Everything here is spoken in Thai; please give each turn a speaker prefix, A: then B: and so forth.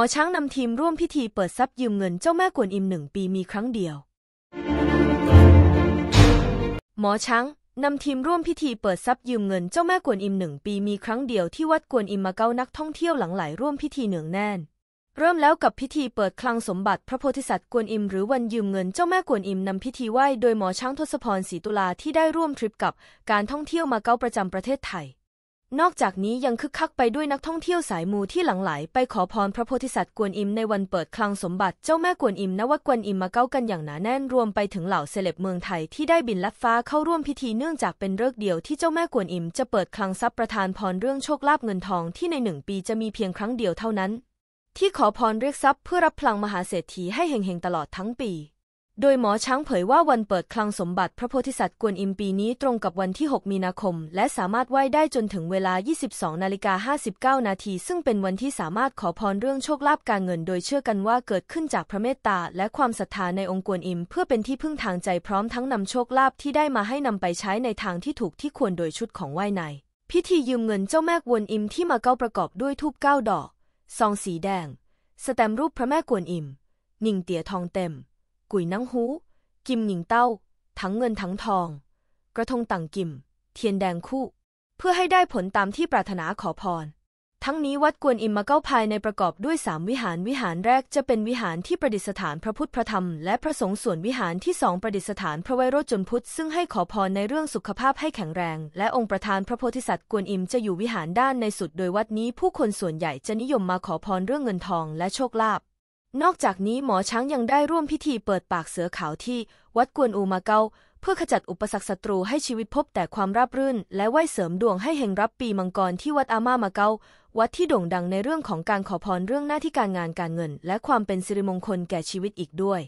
A: มอช้างนำทีมร่วมพิธีเปิดทรัพย์ยืมเงินเจ้าแม่กวนอิมหนึ่งปีมีครั้งเดียว หมอช้างนำทีมร่วมพิธีเปิดทรัพย์ยืมเงินเจ้าแม่กวนอิมหนึ่งปีมีครั้งเดียวที่วัดกวนอิมมาเก้านักท่องเที่ยวหลังไหลร่วมพิธีเหนืองแน่น เริ่มแล้วกับพิธีเปิดคลังสมบัติ พระโพธิสัตว์กวนอิมหรือวันยืมเงินเจ้าแม่กวนอิมนำพิธีไหว้โดยหมอช้างทศพรศรีตุลาที่ได้ร่วมทริปกับการท่องเที่ยวมาเก้าประจำประเทศไทยนอกจากนี้ยังคึกคักไปด้วยนักท่องเที่ยวสายมูที่หลั่งไหลไปขอพรพระโพธิสัตว์กวนอิมในวันเปิดคลังสมบัติเจ้าแม่กวนอิมนวัดกวนอิมมาเก้ากันอย่างหนาแน่น รวมไปถึงเหล่าเซเลบเมืองไทยที่ได้บินลัดฟ้า เข้าร่วมพิธีเนื่องจากเป็นเ่องเดียวที่เจ้าแม่กวนอิมจะเปิดคลังทรัพย์ประทานพรเรื่องโชคลาภเงินทองที่ในหนึ่งปีจะมีเพียงครั้งเดียวเท่านั้น ที่ขอพรเรียกทรัพย์เพื่อรับพลังมหาเศรษฐีให้เฮงๆตลอดทั้งปีโดยหมอช้างเผยว่าวันเปิดคลังสมบัติพระโพธิสัตว์กวนอิมปีนี้ตรงกับวันที่ 6 มีนาคม และสามารถไหว้ได้จนถึงเวลา 22 นาฬิกา 59 นาที ซึ่งเป็นวันที่สามารถขอพรเรื่องโชคลาภการเงิน โดยเชื่อกันว่าเกิดขึ้นจากพระเมตตา และความศรัทธาในองค์กวนอิม เพื่อเป็นที่พึ่งทางใจพร้อมทั้งนำโชคลาภที่ได้มาให้นำไปใช้ในทางที่ถูกที่ควรโดยชุดของไหว้ใน พิธียืมเงินเจ้าแม่กวนอิมที่มาเก้าประกอบด้วยทูบเก้าดอกซองสีแดงสแตมรูปพระแม่กวนอิมหนิงเตี๋ยทองเต็มกุยนังฮู้กิมหนิงเต้า ทั้งเงินทั้งทอง กระทงต่างกิม เทียนแดงคู่ เพื่อให้ได้ผลตามที่ปรารถนาขอพร ทั้งนี้วัดกวนอิมมาเก้าภายในประกอบด้วยสามวิหารวิหารแรกจะเป็นวิหารที่ประดิษฐานพระพุทธพระธรรม และพระสงฆ์ส่วนวิหารที่สองประดิษฐานพระไวโรจนพุทธ ซึ่งให้ขอพรในเรื่องสุขภาพให้แข็งแรง และองค์ประธานพระโพธิสัตว์กวนอิมจะอยู่วิหารด้านในสุดโดยวัดนี้ผู้คนส่วนใหญ่จะนิยมมาขอพรเรื่องเงินทองและโชคลาภนอกจากนี้หมอช้างยังได้ร่วมพิธีเปิดปากเสือขาวที่ วัดกวนอูมาเกาเพื่อขจัดอุปสรรคศัตรูให้ชีวิตพบแต่ความราบรื่น และไหวเสริมดวงให้เฮงรับปีมังกรที่วัดอาม่ามาเกาวัดที่โด่งดังในเรื่องของการขอพรเรื่องหน้าที่การงานการเงิน และความเป็นสิริมงคลแก่ชีวิตอีกด้วย